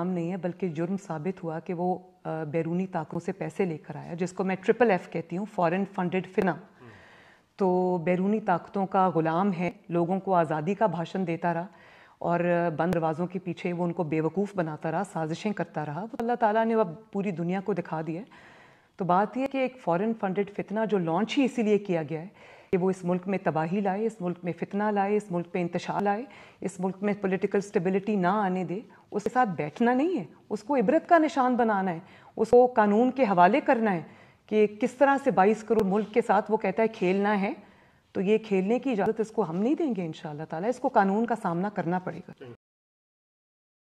काम नहीं है बल्कि जुर्म साबित हुआ कि वो बैरूनी ताकों से पैसे लेकर आया जिसको मैं ट्रिपल एफ कहती हूँ फॉरेन फंडेड फिना तो बैरूनी ताकतों का ग़ुलाम है लोगों को आज़ादी का भाषण देता रहा और बंद दरवाज़ों के पीछे वो उनको बेवकूफ़ बनाता रहा साजिशें करता रहा तो अल्लाह ताला ने अब पूरी दुनिया को दिखा दिया तो बात यह कि एक फॉरेन फंडेड फितना जो लॉन्च ही इसीलिए किया गया है कि वो इस मुल्क में तबाही लाए इस मुल्क में फितना लाए इस मुल्क में इंतशार लाए इस मुल्क में पॉलिटिकल स्टेबिलिटी ना आने दे उसके साथ बैठना नहीं है उसको इबरत का निशान बनाना है उसको कानून के हवाले करना है कि किस तरह से बाईस करोड़ मुल्क के साथ वो कहता है खेलना है तो ये खेलने की इजाज़त इसको हम नहीं देंगे इन ताला इसको कानून का सामना करना पड़ेगा